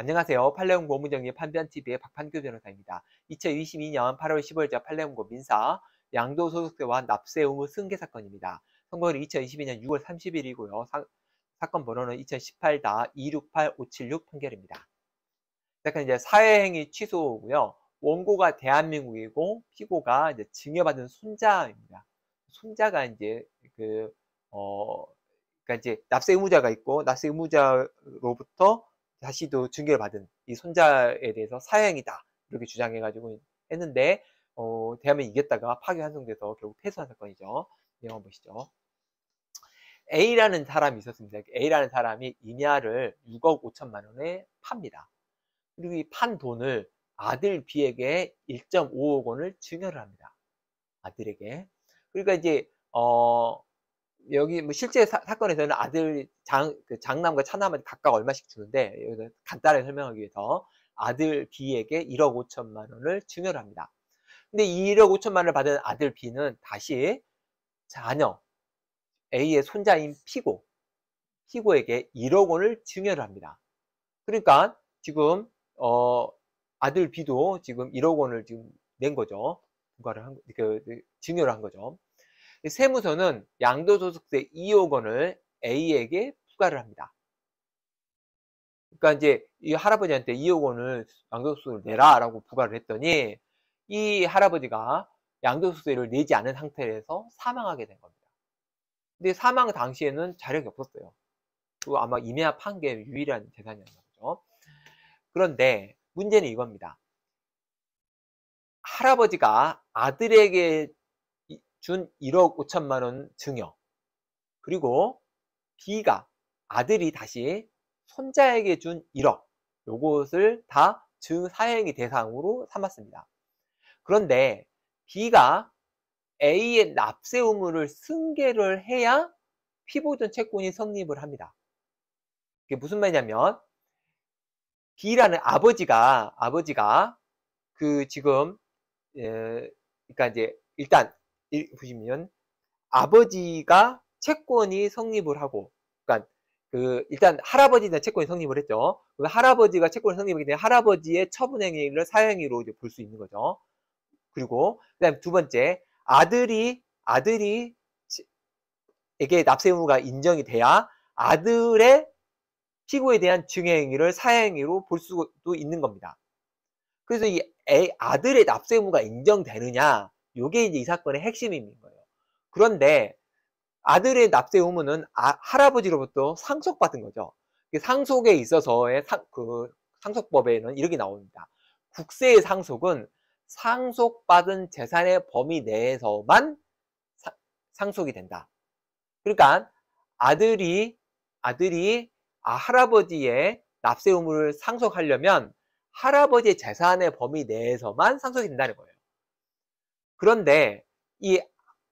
안녕하세요. 팔레온고 무정리 판변TV의 박판규 변호사입니다. 2022년 8월 15일자 팔레온고 민사 양도 소득세와 납세 의무 승계 사건입니다. 선고일은 2022년 6월 30일이고요. 사, 건 번호는 2018-268576 판결입니다. 약간 이제 사회행위 취소고요. 원고가 대한민국이고 피고가 이제 증여받은 손자입니다. 손자가 이제 그 어, 그러니까 이제 납세 의무자가 있고 납세 의무자로부터 다시도 중계를 받은 이 손자에 대해서 사형이다 이렇게 주장해가지고 했는데 어, 대한민국 이겼다가 파기 환송돼서 결국 패소한 사건이죠. 내용 보시죠. A라는 사람이 있었습니다. A라는 사람이 임야를 6억 5천만 원에 팝니다. 그리고 이 판 돈을 아들 B에게 1.5억 원을 증여를 합니다. 아들에게. 그러니까 이제 어, 여기 뭐 실제 사, 건에서는 아들 장, 그 장남과 차남한테 각각 얼마씩 주는데 여기서 간단하게 설명하기 위해서 아들 B에게 1억 5천만 원을 증여를 합니다. 근데 이 1억 5천만 원을 받은 아들 B는 다시 자녀 A의 손자인 피고 피고에게 1억 원을 증여를 합니다. 그러니까 지금 어, 아들 B도 지금 1억 원을 지금 낸 거죠. 부과를 한, 그, 그 증여를 한 거죠. 세무서는 양도소득세 2억 원을 A에게 부과를 합니다. 그러니까 이제 이 할아버지한테 2억 원을 양도소득을 세 내라라고 부과를 했더니 이 할아버지가 양도소득세를 내지 않은 상태에서 사망하게 된 겁니다. 근데 사망 당시에는 자력이 없었어요. 또 아마 임야 판계 유일한 재산이었나 보죠. 그런데 문제는 이겁니다. 할아버지가 아들에게 준 1억 5천만 원 증여 그리고 B가 아들이 다시 손자에게 준 1억 요것을 다 증사행위 대상으로 삼았습니다. 그런데 B가 A의 납세 의무를 승계를 해야 피보전 채권이 성립을 합니다. 그게 무슨 말이냐면 B라는 아버지가 아버지가 그 지금 에, 그러니까 이제 일단 보시면 아버지가 채권이 성립을 하고 그러니까 그 일단 할아버지는 채권이 성립을 했죠. 그 할아버지가 채권이 성립하기 때문에 할아버지의 처분행위를 사행위로 이제 볼 수 있는 거죠. 그리고 그다음 두 번째 아들이 아들이 에게 납세 의무가 인정이 돼야 아들의 피고에 대한 증여행위를 사행위로 볼 수도 있는 겁니다. 그래서 이 아들의 납세 의무가 인정되느냐 요게 이제 이 사건의 핵심인 거예요. 그런데 아들의 납세 의무는 아, 할아버지로부터 상속받은 거죠. 상속에 있어서의 상, 그 상속법에는 이렇게 나옵니다. 국세의 상속은 상속받은 재산의 범위 내에서만 사, 상속이 된다. 그러니까 아들이 아들이 아, 할아버지의 납세 의무를 상속하려면 할아버지의 재산의 범위 내에서만 상속이 된다는 거예요. 그런데 이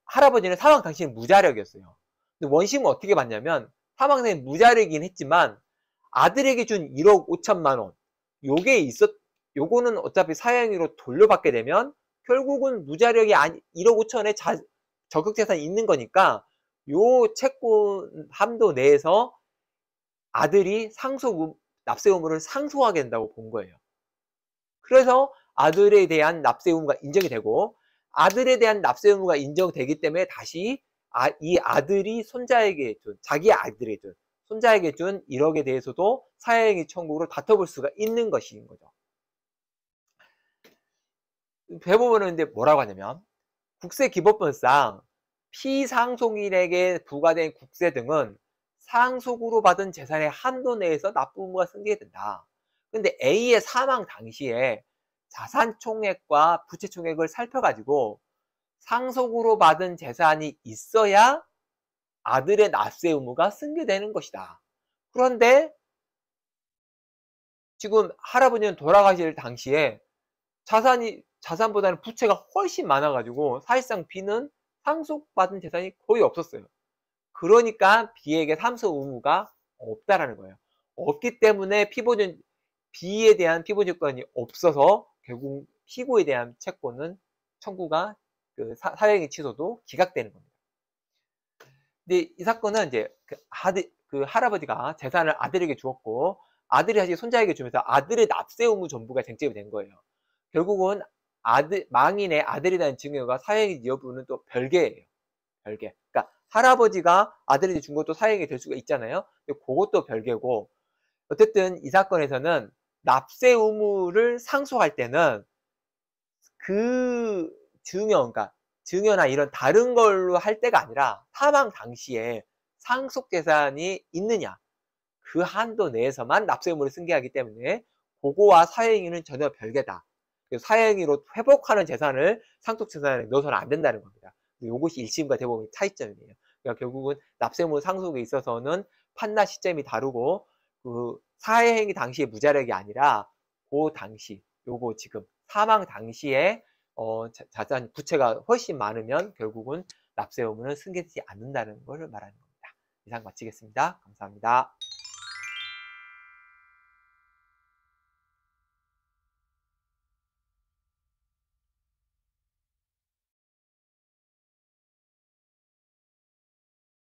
할아버지는 사망 당시에 무자력이었어요. 근데 원심은 어떻게 봤냐면 사망 당시 무자력이긴 했지만 아들에게 준 1억 5천만 원 요게 있었 요거는 어차피 사형으로 돌려받게 되면 결국은 무자력이 아니 1억 5천에 자, 적극 재산 이 있는 거니까 요 채권 함도 내에서 아들이 상속 납세 의무를 상속하게 된다고 본 거예요. 그래서 아들에 대한 납세 의무가 인정이 되고 아들에 대한 납세 의무가 인정되기 때문에 다시 아, 이 아들이 손자에게 준 자기 아들에 준 손자에게 준 1억에 대해서도 사회행위 청구로 다퉈볼 수가 있는 것인 거죠. 대부분은 이제 뭐라고 하냐면 국세기법법상 피상속인에게 부과된 국세 등은 상속으로 받은 재산의 한도 내에서 납부 의무가 승계된다. 근데 A의 사망 당시에 자산 총액과 부채 총액을 살펴가지고 상속으로 받은 재산이 있어야 아들의 납세 의무가 승계되는 것이다. 그런데 지금 할아버지는 돌아가실 당시에 자산이 자산보다는 부채가 훨씬 많아가지고 사실상 비는 상속받은 재산이 거의 없었어요. 그러니까 B에게 삼수 의무가 없다라는 거예요. 없기 때문에 피보증 B에 대한 피보증권이 없어서 결국 피고에 대한 채권은 청구가 그 사, 사형의 취소도 기각되는 겁니다. 근데 이 사건은 이제 그, 아들, 그 할아버지가 재산을 아들에게 주었고 아들이 사실 손자에게 주면서 아들의 납세 의무 전부가 쟁점이 된 거예요. 결국은 아들 망인의 아들이라는 증여가 사형의 여부는 또 별개예요. 별개. 그러니까 할아버지가 아들에게 준 것도 사형이 될 수가 있잖아요. 그것도 별개고 어쨌든 이 사건에서는 납세 의무를 상속할 때는 그 증여, 그러니까 증여나 이런 다른 걸로 할 때가 아니라 사망 당시에 상속 재산이 있느냐 그 한도 내에서만 납세 의무를 승계하기 때문에 고고와 사행위는 전혀 별개다. 사행위로 회복하는 재산을 상속 재산에 넣어서는 안 된다는 겁니다. 이것이 1심과 대법원의 차이점이에요. 그러니까 결국은 납세무 상속에 있어서는 판단 시점이 다르고 그 사회행위 당시의 무자력이 아니라 그 당시 요거 지금 사망 당시에 어, 자산 부채가 훨씬 많으면 결국은 납세 의무는 승계되지 않는다는 것을 말하는 겁니다. 이상 마치겠습니다. 감사합니다.